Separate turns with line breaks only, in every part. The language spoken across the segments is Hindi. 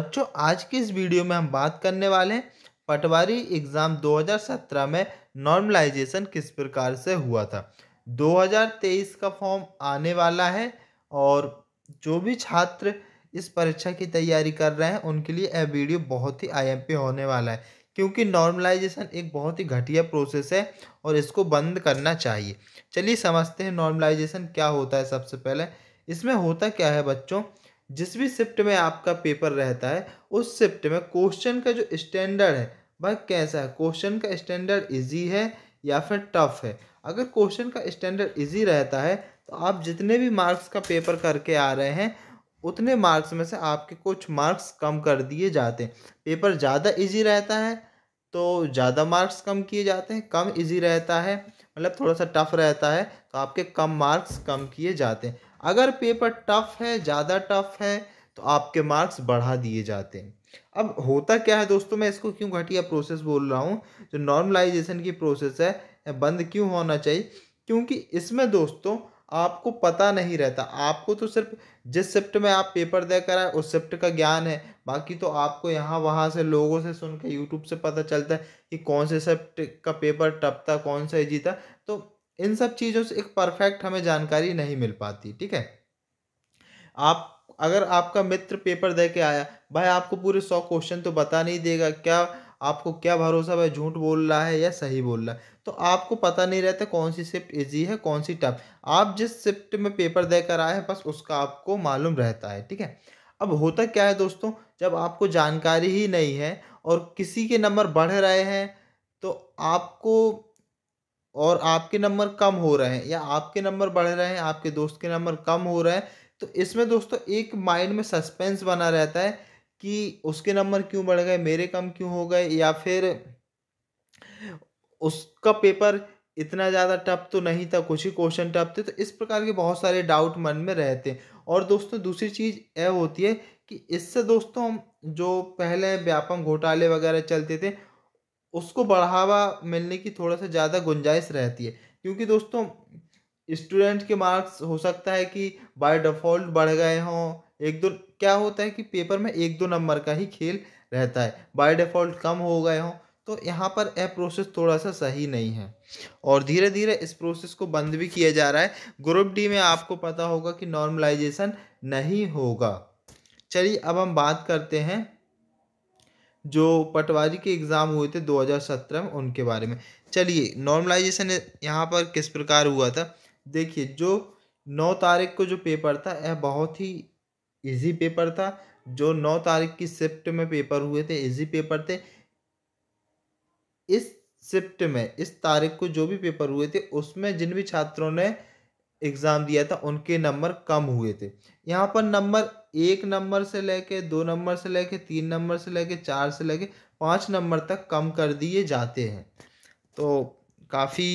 बच्चों आज की इस वीडियो में हम बात करने वाले हैं पटवारी एग्ज़ाम 2017 में नॉर्मलाइजेशन किस प्रकार से हुआ था 2023 का फॉर्म आने वाला है और जो भी छात्र इस परीक्षा की तैयारी कर रहे हैं उनके लिए यह वीडियो बहुत ही आईएमपी होने वाला है क्योंकि नॉर्मलाइजेशन एक बहुत ही घटिया प्रोसेस है और इसको बंद करना चाहिए चलिए समझते हैं नॉर्मलाइजेशन क्या होता है सबसे पहले इसमें होता क्या है बच्चों जिस भी शिफ्ट में आपका पेपर रहता है उस शिफ्ट में क्वेश्चन का जो स्टैंडर्ड है वह कैसा है क्वेश्चन का स्टैंडर्ड इजी है या फिर टफ है अगर क्वेश्चन का स्टैंडर्ड इजी रहता है तो आप जितने भी मार्क्स का पेपर करके आ रहे हैं उतने मार्क्स में से आपके कुछ मार्क्स कम कर दिए जाते हैं पेपर ज़्यादा इजी रहता है तो ज़्यादा मार्क्स कम किए जाते हैं कम इजी रहता है मतलब थोड़ा सा टफ रहता है तो आपके कम मार्क्स कम किए जाते हैं अगर पेपर टफ है ज़्यादा टफ है तो आपके मार्क्स बढ़ा दिए जाते हैं अब होता क्या है दोस्तों मैं इसको क्यों घटिया प्रोसेस बोल रहा हूँ जो नॉर्मलाइजेशन की प्रोसेस है बंद क्यों होना चाहिए क्योंकि इसमें दोस्तों आपको पता नहीं रहता आपको तो सिर्फ जिस शिफ्ट में आप पेपर दे कर आए उस शिफ्ट का ज्ञान है बाकी तो आपको यहाँ वहाँ से लोगों से सुन के यूट्यूब से पता चलता है कि कौन से शिफ्ट का पेपर टप था कौन सा जीता तो इन सब चीज़ों से एक परफेक्ट हमें जानकारी नहीं मिल पाती ठीक है आप अगर आपका मित्र पेपर दे के आया भाई आपको पूरे सौ क्वेश्चन तो बता नहीं देगा क्या आपको क्या भरोसा भाई झूठ बोल रहा है या सही बोल रहा है तो आपको पता नहीं रहता कौन सी शिफ्ट इजी है कौन सी टफ आप जिस शिफ्ट में पेपर दे कर आए हैं बस उसका आपको मालूम रहता है ठीक है अब होता क्या है दोस्तों जब आपको जानकारी ही नहीं है और किसी के नंबर बढ़ रहे हैं तो आपको और आपके नंबर कम हो रहे हैं या आपके नंबर बढ़ रहे हैं आपके दोस्त के नंबर कम हो रहे हैं तो इसमें दोस्तों एक माइंड में सस्पेंस बना रहता है कि उसके नंबर क्यों बढ़ गए मेरे कम क्यों हो गए या फिर उसका पेपर इतना ज़्यादा टफ तो नहीं था कुछ ही क्वेश्चन टफ थे तो इस प्रकार के बहुत सारे डाउट मन में रहते हैं और दोस्तों दूसरी चीज़ यह होती है कि इससे दोस्तों हम जो पहले व्यापम घोटाले वगैरह चलते थे उसको बढ़ावा मिलने की थोड़ा सा ज़्यादा गुंजाइश रहती है क्योंकि दोस्तों स्टूडेंट के मार्क्स हो सकता है कि बाय डिफ़ॉल्ट बढ़ गए हों एक दो क्या होता है कि पेपर में एक दो नंबर का ही खेल रहता है बाय डिफ़ॉल्ट कम हो गए हों तो यहाँ पर यह प्रोसेस थोड़ा सा सही नहीं है और धीरे धीरे इस प्रोसेस को बंद भी किया जा रहा है ग्रुप डी में आपको पता होगा कि नॉर्मलाइजेशन नहीं होगा चलिए अब हम बात करते हैं जो पटवारी के एग्ज़ाम हुए थे 2017 में उनके बारे में चलिए नॉर्मलाइजेशन यहाँ पर किस प्रकार हुआ था देखिए जो नौ तारीख को जो पेपर था यह बहुत ही इजी पेपर था जो नौ तारीख की शिफ्ट में पेपर हुए थे इजी पेपर थे इस शिफ्ट में इस तारीख को जो भी पेपर हुए थे उसमें जिन भी छात्रों ने एग्ज़ाम दिया था उनके नंबर कम हुए थे यहाँ पर नंबर एक नंबर से लेके दो नंबर से लेके तीन नंबर से लेके चार से लेके पाँच नंबर तक कम कर दिए जाते हैं तो काफ़ी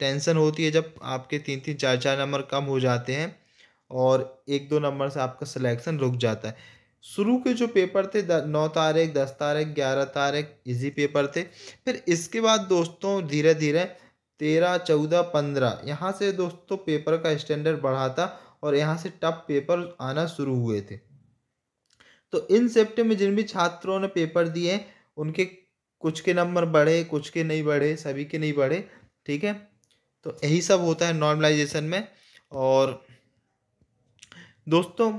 टेंशन होती है जब आपके तीन तीन चार चार नंबर कम हो जाते हैं और एक दो नंबर से आपका सिलेक्शन रुक जाता है शुरू के जो पेपर थे नौ तारीख दस तारीख ग्यारह तारीख इजी पेपर थे फिर इसके बाद दोस्तों धीरे धीरे तेरह चौदह पंद्रह यहाँ से दोस्तों पेपर का स्टैंडर्ड बढ़ा था और यहाँ से टफ पेपर आना शुरू हुए थे तो इन शिफ्ट में जिन भी छात्रों ने पेपर दिए उनके कुछ के नंबर बढ़े कुछ के नहीं बढ़े सभी के नहीं बढ़े ठीक है तो यही सब होता है नॉर्मलाइजेशन में और दोस्तों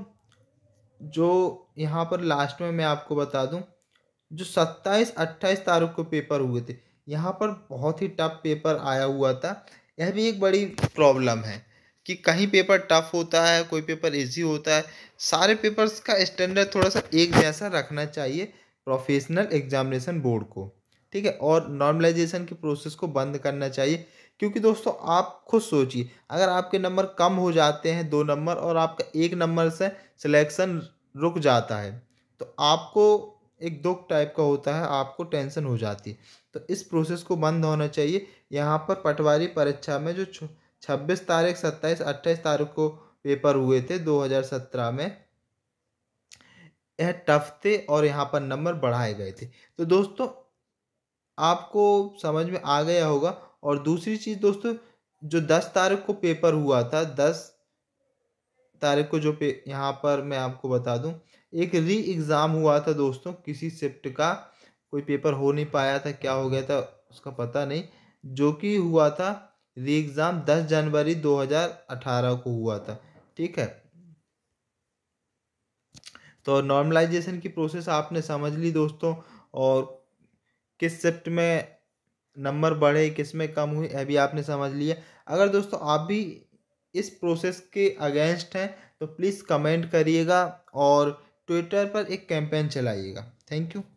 जो यहाँ पर लास्ट में मैं आपको बता दूँ जो सत्ताईस अट्ठाईस तारीख को पेपर हुए थे यहाँ पर बहुत ही टफ पेपर आया हुआ था यह भी एक बड़ी प्रॉब्लम है कि कहीं पेपर टफ होता है कोई पेपर इजी होता है सारे पेपर्स का स्टैंडर्ड थोड़ा सा एक जैसा रखना चाहिए प्रोफेशनल एग्जामिनेशन बोर्ड को ठीक है और नॉर्मलाइजेशन की प्रोसेस को बंद करना चाहिए क्योंकि दोस्तों आप खुद सोचिए अगर आपके नंबर कम हो जाते हैं दो नंबर और आपका एक नंबर से सिलेक्शन रुक जाता है तो आपको एक दुख टाइप का होता है आपको टेंशन हो जाती है तो इस प्रोसेस को बंद होना चाहिए यहाँ पर पटवारी परीक्षा में जो छब्बीस तारीख सत्ताईस अट्ठाईस तारीख को पेपर हुए थे 2017 में यह टफ थे और यहाँ पर नंबर बढ़ाए गए थे तो दोस्तों आपको समझ में आ गया होगा और दूसरी चीज़ दोस्तों जो दस तारीख को पेपर हुआ था दस तारीख को जो पे यहाँ पर मैं आपको बता दूँ एक री एग्ज़ाम हुआ था दोस्तों किसी शिफ्ट का कोई पेपर हो नहीं पाया था क्या हो गया था उसका पता नहीं जो कि हुआ था री एग्ज़ाम दस जनवरी 2018 को हुआ था ठीक है तो नॉर्मलाइजेशन की प्रोसेस आपने समझ ली दोस्तों और किस शिफ्ट में नंबर बढ़े किस में कम यह अभी आपने समझ लिया अगर दोस्तों आप भी इस प्रोसेस के अगेंस्ट हैं तो प्लीज़ कमेंट करिएगा और ट्विटर पर एक कैंपेन चलाइएगा थैंक यू